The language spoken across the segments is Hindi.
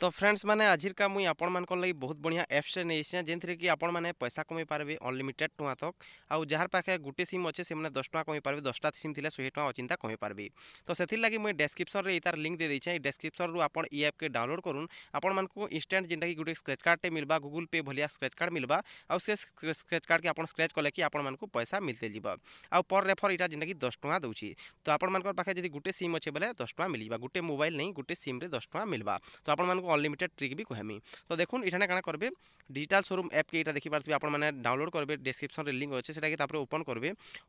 तो फ्रेंड्स मैंने आज का मुई आपई बहुत बढ़िया एप्स नहीं जिन कि आपने पैसा कमई पारे अनलिमिटेड टाँह तक जहाँ पाखे गोटे सीम अच्छे से दस टाँग कमी पारे दसटा सीम थी शहे टाँग अचिंता कमी पारे तो से लगे मुझे डेस्क्रिप्सन में यार लिंक दे देखें डेस्क्रिप्सन आप एप के डाउनलोड करूँ आपको इनस्टाट जिनटा कि गोटे स्क्रेच कार्डटे मिलवा गुगुल पे भाया स्क्रेच कार्ड मिलवा आउ से स्क्रेच कार्ड के आप स्क्रेच कले कि आपको पैसा मिलते जाव पर रेफर यहाँ जिनका कि दस टाँग दूसरी तो आपके पाखे जब गोटे सीम अच्छे बोले दस टाँग मिल जाएगा गोटे मोबाइल नहीं गोटे सीम्रे दस टाँग मिलवा तो आपको অনলিমিটেড ট্রিক বি কহমি তো দেখুন এখানে কানা করবে ডিজিটাল শোরুম অ্যাপকে এটা দেখিপারে আপনার ডাউনলোড করবে ডেসক্রিপশনরে লিঙ্ক অছে সেটাকে তাপরে ওপন করবে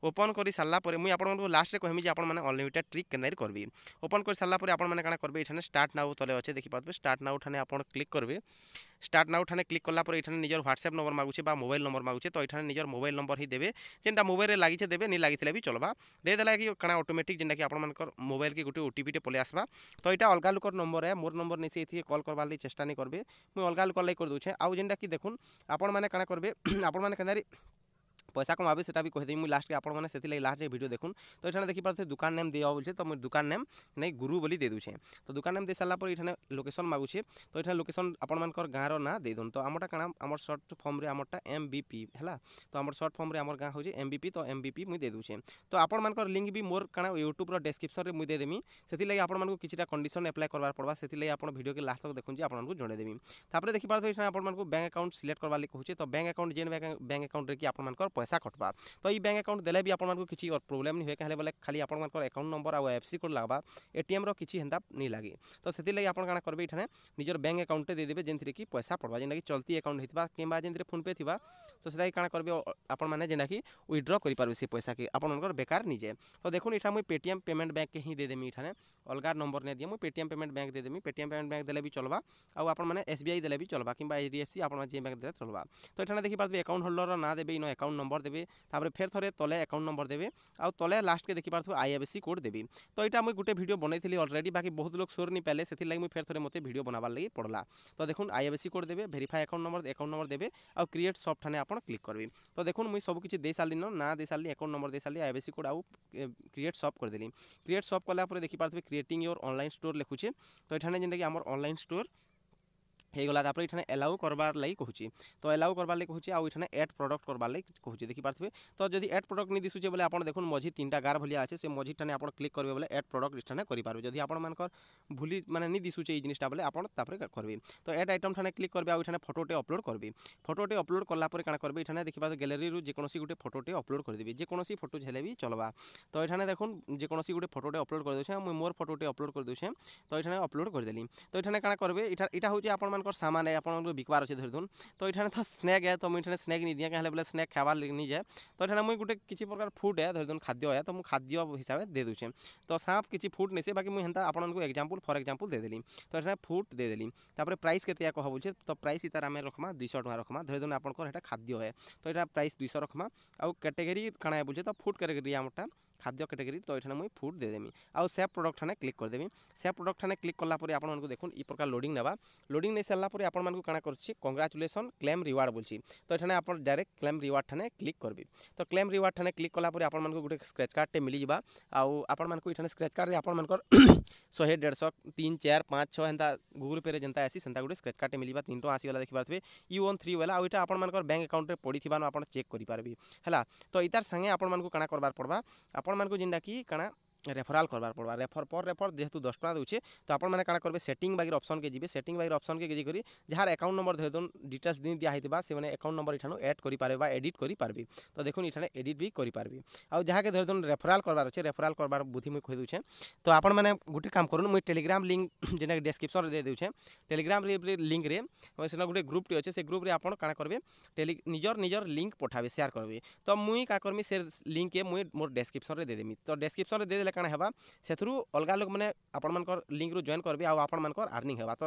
ওপন করে সারা পরে মুই আপনার লাস্টে কহমি যে আপনার অনলিমিটেড ট্রিক কেনারি করবি ওপন করে সারা পরে আপনার কানা করবে এখানে স্টার্ট নাও তলে অছে দেখিপারে স্টার্ট নাও ঠানে আপনার ক্লিক করবে ষ্টার্ট নাও এখানে ক্লিক কলা পরে এখানে নিজের হোয়াটসঅ্যাপ নম্বর মাগুছে বা মোবাইল নম্বর মাগুছে তো এখানে নিজের মোবাইল নম্বর হি দেবে যেটা মোবাইলে লাগিছে দেবে নি লাগিলে বি চলবা দেদেলা কি কাଣା অটোমেটিক যেটা কি আপনার মোবাইল কি গোটে ওটিপিটে পলে আসবা তো এটা অলগা লোকর নম্বর হ্যাঁ মোর নম্বর নিয়ে এটি কল করবার লাগে চেষ্টা নি করবে মুই অলগা লোকর লাগে করে দেছে আউ যেটা কি দেখুন আপন মানে কাଣା করবে আপন মানে কেনারি পয়সা কমাবে সেটা বি কহিদেবি মুই লাস্টকে আপনার মানে সেলাই লাস্ট ভিডিও দেখুন তো এখানে দেখিপারে দোকান নেম দিয়া বলছে তো মুই দোকান নেম নেই গুরু বলে দিয়ে দেছে তো দোকান নেম দিয়ে সারা পরে এখানে লোকেসন মাগুছে তো এখানে লোকেসন আপনার গাঁর না দিয়ে দিন তো আমারটা কারণ আমার সর্ট ফর্মে আমারটা এম বিপি হ্যাঁ তো আমার সর্ট ফর্মে আমার গাঁ হচ্ছে এম বিপি তো এম বিপি মুই দিয়ে দেছে তো আপনার লিঙ্ক বি মোর কারণ ইউট্যুব্র ডেসক্রিপসনরে মুই দেদেমি সেগে আপনার কিছুটা কন্ডিশন আপ্লাই করবার পড়বা সেগে আপনার ভিডিওকে লাস্ট তক দেখুন আপনার জনাইদেবি তাপরে দেখিপারে এখানে আপনার ব্যাঙ্ক আকাউন্ট সিলেক্ট করবার লাগে কুছে তো ব্যাঙ্ক আকাউন্ট যে ব্যাঙ্ক আকাউন্টে কি আপনার पैसा कटवा तो ये बैंक आकाउंट देने भी आपको किसी प्रोब्लेम नहीं हुए क्या खाली आपर आकाउंट नंबर आउ एफ सी कोड लगवा एटीएम किसी हेन्ता नहीं लगे तो से आज क्या करेंगे इठाने निजर बैंक आकाउंटे देदेवे जिनकी कि पैसा पड़वा जेनाकि चलती आकाउंट होता कि जिनके फोनपे थी तो से कह कर आपनेकि ओड्र कर पार्बे से पैसा कि आप बेकार निजे तो देखूँ इटा मुझे पेटम पेमेंट बैंक के ही देदेमी इठाने अलग नंबर नहीं दिए मुझे पेटम पेमेंट बैंक देदेमी दे पेटीएम पेमेंट बैंक देने भी चलवा आउ आपने एस देने भी चलवा कि एच डी एफ सी आप जे बैंक देते चलवा तो इठाने देखिए पार्बे अकाउंट होल्डर ना देवे इन अकाउंट नंबर ନମ୍ବର ଦେବେ ତାପରେ ଫେର୍ ଥରେ ତଳେ ଆକାଉଣ୍ଟ ନମ୍ବର ଦେବେ ଆଉ ତଳେ ଲାଷ୍ଟକେ ଦେଖିପାରୁଥିବେ ଆଇଆଇଏସି କୋଡ଼୍ ଦେବି ତ ଏଇଟା ମୁଇଁ ଗୋଟେ ଭିଡ଼ିଓ ବନାଇଥିଲି ଅଲରେଡ଼ି ବାକି ବହୁତ ଲୋକ ସୋର ନି ପାଇଲେ ସେଥିଲାଗି ମୁଇଁ ଫେର୍ ଥରେ ମୋତେ ଭିଡ଼ିଓ ବନାବାର ଲାଗି ପଡ଼ଲା ତ ଦେଖୁନ୍ ଆଇଆଇଏସି କୋଡ଼୍ ଦେବେ verify account number account number ଦେବେ ଆଉ କ୍ରିଏଟ୍ ସଫ୍ଟ ଠାନେ ଆପଣ କ୍ଲିକ୍ କରିବେ ତ ଦେଖୁନ୍ ମୁଇଁ ସବୁ କିଛି ଦେଇସାରିଲିନ ନା ଦେଇସାରିଲି ଆକାଉଣ୍ଟ ନମ୍ବର ଦେଇସାରିଲି ଆଇଆଇଏସି କୋଡ଼୍ ଆଉ କ୍ରିଏଟ୍ ସଫ୍ କରିଦେଲି ক্রিয়েট সব কলা পরে দেখিপারে ক্রিয়েটিং ইয়োর অনলাইন স্টোর লেখুছে তো এখানে যেটা আমার অনলাইন স্টোর ହେଇଗଲା ତାପରେ ଏଇଠାନେ ଏଲାଉ କରବାର୍ ଲାଗି କହୁଛି ତ ଏଲାଉ କରବାର୍ ଲାଗି କହୁଛି ଆଉ ଏଇଠାନେ ଏଡ୍ ପ୍ରଡ଼କ୍ଟ କରବାର୍ ଲାଗି କହୁଛି ଦେଖିପାରୁଥିବେ ତ ଯଦି ଏଡ୍ ପ୍ରଡ଼କ୍ଟ ନି ଦିଶୁଛେ ବୋଲେ ଆପଣ ଦେଖୁନ୍ ମଝି ତିନିଟା ଗାର ଭଳିଆ ଅଛି ସେ ମଝିଠାନେ ଆପଣ କ୍ଲିକ୍ କରିବେ ବୋଲେ ଏଡ୍ ପ୍ରଡ଼କ୍ଟ ଏଇଠାନେ କରିପାରିବେ ଯଦି ଆପଣମାନଙ୍କର ଭୁଲି ମାନେ ନି ଦିଶୁଛେ ଏଇ ଜିନିଷଟା ବୋଲେ ଆପଣ ତାପରେ କରିବେ ତ ଏଡ୍ ଆଇଟମ୍ ଠାନେ କ୍ଲିକ୍ କରିବେ ଆଉ ଏଇଠାନେ ଫଟୋଟେ ଅପଲୋଡ଼ କରିବେ ଫଟୋଟେ ଅପଲୋଡ଼ କଲା ପରେ କାଣା କରିବେ ଏଇଠାନେ ଦେଖିପାରୁଥିବେ ଗ୍ୟାଲେରୀରୁ ଯେକୌଣସି ଗୋଟେ ଫଟୋଟେ ଅପଲୋଡ଼ କରିଦେବେ ଯେକୌଣସି ଫଟୋ ହେଲେ ବି ଚଲବା ତ ଏଇଠାନେ ଦେଖୁନ୍ ଯେକୌଣସି ଗୋଟେ ଫଟୋଟେ ଅପଲୋଡ଼ କରିଦେଉଛେ ମୁଇଁ ମୋର ଫଟୋଟେ ଅପଲୋଡ଼ କରିଦେଉଛେ ତ ଏଇଠାନେ ଅପଲୋଡ଼ କରିଦେଲି ତ ଏଇଠାନେ କାଣା କରିବେ ଏଇଟା ଏଇଟା ହେଉଛି ଆପଣମାନେ सामान है आपन को बिकवार अछि धरदुन तो इठाने था स्नैक है तो मुझे स्नैक नि दिया केले बोले स्नैक खावा नि जाय तो इठाने मुझे गोटे किछि प्रकार फूड है धरदुन खाद्य है तो मु खाद्य हिसाब दे दउ छे तो सांप किछि फूड नै बाकी मुझे हंता आपन को एग्जांपल दे देली तो इठाने फूड दे देली तापर प्राइस के या तो प्राइस इतार हमें रखमा 200 टका रखमा धरदुन आपन खाद्य है तो यहाँ प्राइस दुई रखमा आ कैटेगरी कणा है बुझे तो फुड कैटेगरी हमटा खाद्य कैटेगरी तो यहाँ मुझ फुड देदेमि आउ से प्रडक्ट ठाने क्लिक करदेवी से प्रडक्ट ठाने क्लिक कलापुर आपको देखु ई प्रकार लोडिंग ना लोड नहीं सारापुर आपको क्या करती कंग्राचुलेसन क्लेम रिवार्ड बोलती तो ये आप डायरेक्ट क्लेम रिवार्ड ठाने क्लिक करी तो क्लेम रिवार्ड ठाने क्लिक कलापुर आप गोटे स्क्रेच कार्ड टे मिली आपने स्क्रेच कार्ड आपर शहे डेढ़श तीन चार पाँच छः एंता गुगुल पे जेता आसी से गोटे स्क्रेच कार्ड मिली तीन टाँह आसगला देखी पार्थे यू ओन थ्री वाला आईटा आपर बैंक आकाउंट में पड़ी थानू आप चेक करेंगे है तो यार सागे आपको कण करार पड़वा आप आपण मानक जेनटा कि कणा ରେଫରାଲ୍ କରବାର ପଡ଼ବା ରେଫର ପର୍ ରେଫର ଯେହେତୁ ଦଶ ଟଙ୍କା ଦେଉଛେ ତ ଆପଣମାନେ କାଣା କରିବେ ସେଟିଂ ବାଗିର ଅପସନ୍କେ ଯିବେ ସେଟିଂ ବାଗିର ଅପସନ୍କେ ଯାଇକରି ଯାହାର ଆକାଉଣ୍ଟ ନମ୍ବର ଧରିଦନ୍ ଡିଟେଲ୍ସ ଦିନ ଦିଆହେଇଥିବା ସେମାନେ ଆକାଉଣ୍ଟ ନମ୍ବର ଏଠାରୁ ଆଡ଼୍ କରିପାରିବେ ବା ଏଡ଼ିଟ୍ କରିପାରିବେ ତ ଦେଖୁନ୍ ଏଠାରେ ଏଡ଼ିଟ୍ ବି କରିପାରିବେ ଆଉ ଯାହାକେ ଧରିଦନ୍ ରେଫରାଲ୍ କରବାର ଅଛେ ରେଫରାଲ୍ କରବାର ବୁଦ୍ଧି ମୁଇଁ କହିଦେଉଛେ ତ ଆପଣମାନେ ଗୋଟେ କାମ କରୁନ୍ ମୁଇଁ ଟେଲିଗ୍ରାମ ଲିଙ୍କ୍ ଯେନ୍ଟାକି ଡେସ୍କ୍ରିପ୍ସନ୍ରେ ଦେଇଦେଉଛେ ଟେଲିଗ୍ରାମ ଲିଙ୍କ୍ରେ ସେନ ଗୋଟେ ଗ୍ରୁପ୍ଟି ଅଛେ ସେ ଗ୍ରୁପ୍ରେ ଆପଣ କାଣା କରିବେ ଟେଲି ନିଜର ନିଜର ଲିଙ୍କ୍ ପଠାବେ ସେୟାର କରିବେ ତ ମୁଇଁ କାଣା କରମି ସେ ଲିଙ୍କ୍କେ ମୁଇଁ ମୋର ଡେସ୍କ୍ରିପ୍ସନ୍ରେ ଦେଇଦେମି ତ ଡେସ୍କ୍ରିପ୍ସନ୍ରେ ଦେଇଦେଲେ କଲେ କାଣା ହେବା ସେଥିରୁ ଅଲଗା ଲୋକମାନେ ଆପଣମାନଙ୍କର ଲିଙ୍କରୁ ଜଏନ୍ କରିବେ ଆଉ ଆପଣମାନଙ୍କର ଆର୍ନିଂ ହେବା ତ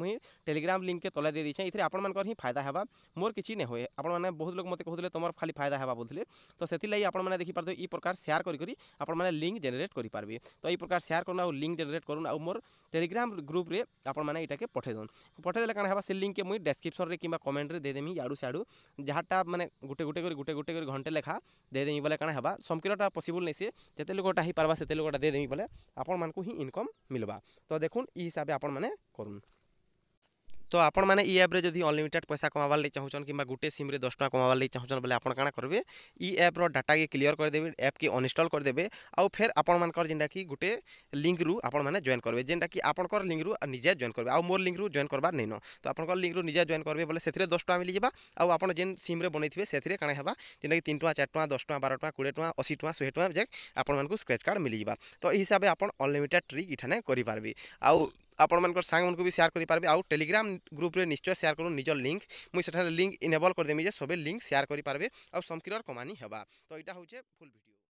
ମୁଇଁ ଟେଲିଗ୍ରାମ ଲିଙ୍କକେ ତଲେ ଦେଇଦେଇଛେ ଏଥିରେ ଆପଣମାନଙ୍କର ହିଁ ଫାଇଦା ହେବା ମୋର କିଛି ନେ ହୁଏ ଆପଣମାନେ ବହୁତ ଲୋକ ମୋତେ କହୁଥିଲେ ତୁମର ଖାଲି ଫାଇଦା ହେବା ବୋଲୁଥିଲେ ତ ସେଥିଲାଗି ଆପଣମାନେ ଦେଖିପାରୁଥିବେ ଏଇ ପ୍ରକାର ସେୟାର କରିକରି ଆପଣମାନେ ଲିଙ୍କ ଜେନେରେଟ୍ କରିପାରିବେ ତ ଏଇ ପ୍ରକାର ସେୟାର କରୁନ୍ ଆଉ ଲିଙ୍କ ଜେନେରେଟ୍ କରୁନ୍ ଆଉ ମୋର ଟେଲିଗ୍ରାମ ଗ୍ରୁପ୍ରେ ଆପଣମାନେ ଏଇଟାକେ ପଠେଇ ଦେଉନ୍ ପଠେଇଦେଲେ କାଣା ହେବା ସେ ଲିଙ୍କକେ ମୁଇଁ ଡେସ୍କ୍ରିପସନ୍ରେ କିମ୍ବା କମେଣ୍ଟରେ ଦେଇଦେମି ଇଆଡ଼ୁ ସିଆଡ଼ୁ ଯାହାଟା ମାନେ ଗୋଟେ ଗୋଟେ କରି ଗୋଟେ ଗୋଟେ କରି ଘଣ୍ଟେ ଲେଖା ଦେଇଦେମି ବୋଲେ କାଣା ହେବା ସମକିରଟା ପସିବୁଲ୍ ନାଇଁ ସେ ଯେତେ ଲୋକଟା ହେଇପାରବା ସେତେ ଲୋକଟା ଦେଇଦେମି ବୋଲେ ଆପଣମାନଙ୍କୁ ହିଁ ଇନକମ୍ ମିଲ୍ବା ତ ଦେଖୁନ୍ ଇ ହିସାବେ ଆପଣମାନେ କରୁନ୍ তো আপনার ই আপ্রে মানে যদি অনলিমিটেড পয়সা কমাবার লাগে চাহুন কিংবা গোটে সিম্রে দশ টাকা কমাবার লাগে চাহুন বেলে আপনার কাণ করবে ই আপ্র ডাটাকে ক্লিয়র করেদেবে আপ্কে অনইনস্টল করেদেবে আউ ফের আপনার যেটা কি গোটে লিঙ্ক্রু আপনার জয়েন করবে যেটা কি আপনার লিঙ্ক্রু নিজে জয়েন করবে আউ মোর লিঙ্ক্রু জয়েন করবার নেইন তো আপনার লিঙ্ক্রু নিজে জয়েন করবে বলে সে দশ টাকা মিলিযা আউ আপনার যে সিম্রে বনাইবে সে কাণ হওয়া যেটা কি তিন টাকা চার টাকা দশ টাকা বার টাকা কোড়ি টাকা অশী টাকা শহে টাকা যাক আপনার স্ক্রেচ কার্ড মিলিযা তো এই হিসাবে আপনার অনলিমিটেড ট্রিক এখানে করে পারবে আউ ଆପଣମାନଙ୍କର ସାଙ୍ଗମାନଙ୍କୁ ବି ସେୟାର କରିପାରିବେ ଆଉ ଟେଲିଗ୍ରାମ ଗ୍ରୁପ୍ରେ ନିଶ୍ଚୟ ସେୟାର କରନ୍ତୁ ନିଜ ଲିଙ୍କ୍ ମୁଇଁ ସେଠାରେ ଲିଙ୍କ୍ ଇନେବଲ୍ କରିଦେମି ଯେ ସବେ ଲିଙ୍କ୍ ସେୟାର କରିପାରିବେ ଆଉ ସମକିରର କମାନି ହେବା ତ ଏଇଟା ହେଉଛି ଫୁଲ୍ ଭିଡ଼ିଓ